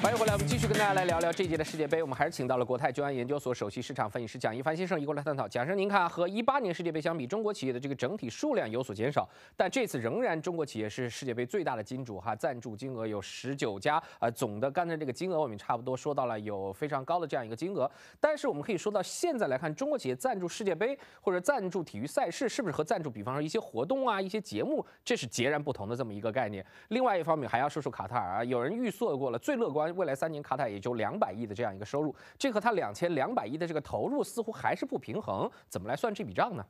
欢迎回来，我们继续跟大家来聊聊这届的世界杯。我们还是请到了国泰君安研究所首席市场分析师蒋一凡先生，一过来探讨。蒋生，您看和一八年世界杯相比，中国企业的这个整体数量有所减少，但这次仍然中国企业是世界杯最大的金主哈，赞助金额有十九家啊，总的刚才这个金额我们差不多说到了有非常高的这样一个金额。但是我们可以说到现在来看，中国企业赞助世界杯或者赞助体育赛事，是不是和赞助比方说一些活动啊、一些节目，这是截然不同的这么一个概念。另外一方面，还要说说卡塔尔啊，有人预测过了，最乐观。未来三年卡塔也就两百亿的这样一个收入，这和他两千两百亿的这个投入似乎还是不平衡，怎么来算这笔账呢？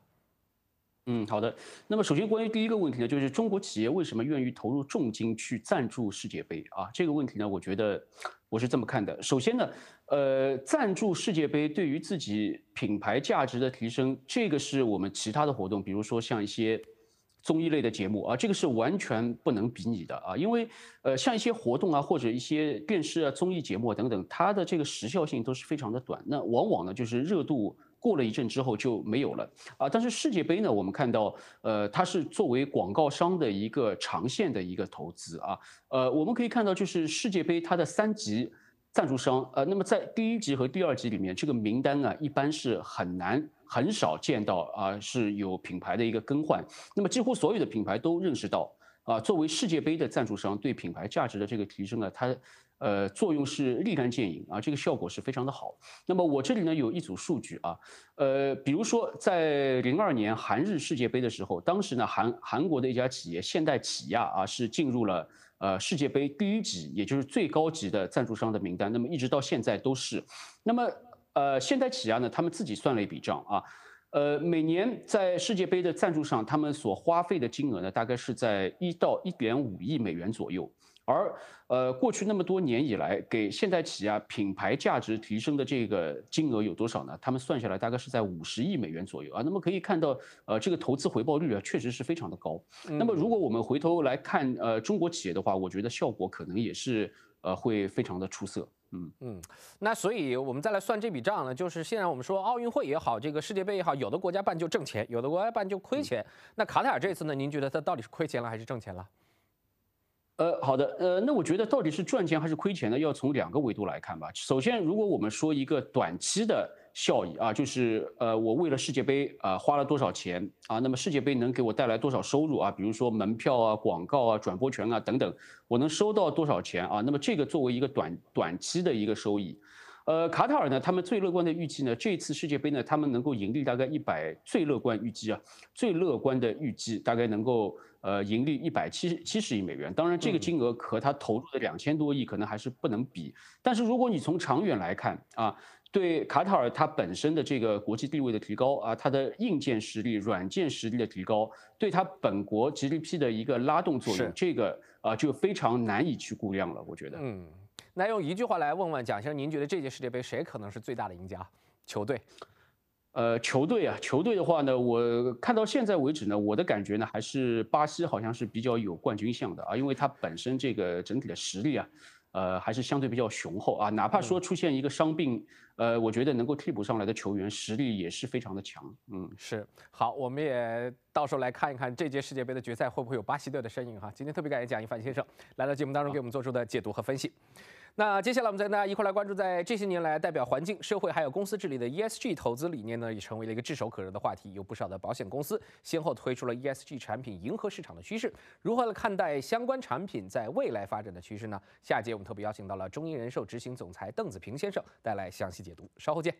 嗯，好的。那么首先关于第一个问题呢，就是中国企业为什么愿意投入重金去赞助世界杯啊？这个问题呢，我觉得我是这么看的。首先呢，呃，赞助世界杯对于自己品牌价值的提升，这个是我们其他的活动，比如说像一些。综艺类的节目啊，这个是完全不能比拟的啊，因为，呃，像一些活动啊，或者一些电视啊、综艺节目等等，它的这个时效性都是非常的短，那往往呢就是热度过了一阵之后就没有了啊。但是世界杯呢，我们看到，呃，它是作为广告商的一个长线的一个投资啊，呃，我们可以看到就是世界杯它的三级赞助商，呃，那么在第一级和第二级里面，这个名单啊一般是很难。很少见到啊，是有品牌的一个更换。那么几乎所有的品牌都认识到啊，作为世界杯的赞助商，对品牌价值的这个提升呢，它，呃，作用是立竿见影啊，这个效果是非常的好。那么我这里呢有一组数据啊，呃，比如说在零二年韩日世界杯的时候，当时呢韩韩国的一家企业现代起亚啊是进入了呃世界杯第一级，也就是最高级的赞助商的名单。那么一直到现在都是，那么。呃，现代起亚呢，他们自己算了一笔账啊，呃，每年在世界杯的赞助上，他们所花费的金额呢，大概是在一到一点五亿美元左右。而呃，过去那么多年以来，给现代起亚品牌价值提升的这个金额有多少呢？他们算下来大概是在五十亿美元左右啊。那么可以看到，呃，这个投资回报率啊，确实是非常的高。那么如果我们回头来看，呃，中国企业的话，我觉得效果可能也是呃，会非常的出色。嗯嗯，那所以我们再来算这笔账呢，就是现在我们说奥运会也好，这个世界杯也好，有的国家办就挣钱，有的国家办就亏钱。那卡塔尔这次呢，您觉得它到底是亏钱了还是挣钱了？呃，好的，呃，那我觉得到底是赚钱还是亏钱呢？要从两个维度来看吧。首先，如果我们说一个短期的。效益啊，就是呃，我为了世界杯啊花了多少钱啊？那么世界杯能给我带来多少收入啊？比如说门票啊、广告啊、转播权啊等等，我能收到多少钱啊？那么这个作为一个短短期的一个收益。呃，卡塔尔呢，他们最乐观的预计呢，这次世界杯呢，他们能够盈利大概一百，最乐观预计啊，最乐观的预计大概能够呃盈利一百七七十亿美元。当然，这个金额和他投入的两千多亿可能还是不能比。但是，如果你从长远来看啊，对卡塔尔它本身的这个国际地位的提高啊，它的硬件实力、软件实力的提高，对它本国 GDP 的一个拉动作用，这个啊就非常难以去估量了，我觉得。嗯。那用一句话来问问蒋先生，您觉得这届世界杯谁可能是最大的赢家？球队？呃，球队啊，球队的话呢，我看到现在为止呢，我的感觉呢，还是巴西好像是比较有冠军相的啊，因为它本身这个整体的实力啊，呃，还是相对比较雄厚啊，哪怕说出现一个伤病，呃，我觉得能够替补上来的球员实力也是非常的强。嗯，是。好，我们也到时候来看一看这届世界杯的决赛会不会有巴西队的身影哈。今天特别感谢蒋一凡先生来到节目当中给我们做出的解读和分析。那接下来我们再跟大家一块来关注，在这些年来代表环境、社会还有公司治理的 ESG 投资理念呢，也成为了一个炙手可热的话题，有不少的保险公司先后推出了 ESG 产品，迎合市场的趋势。如何来看待相关产品在未来发展的趋势呢？下节我们特别邀请到了中英人寿执行总裁邓子平先生带来详细解读。稍后见。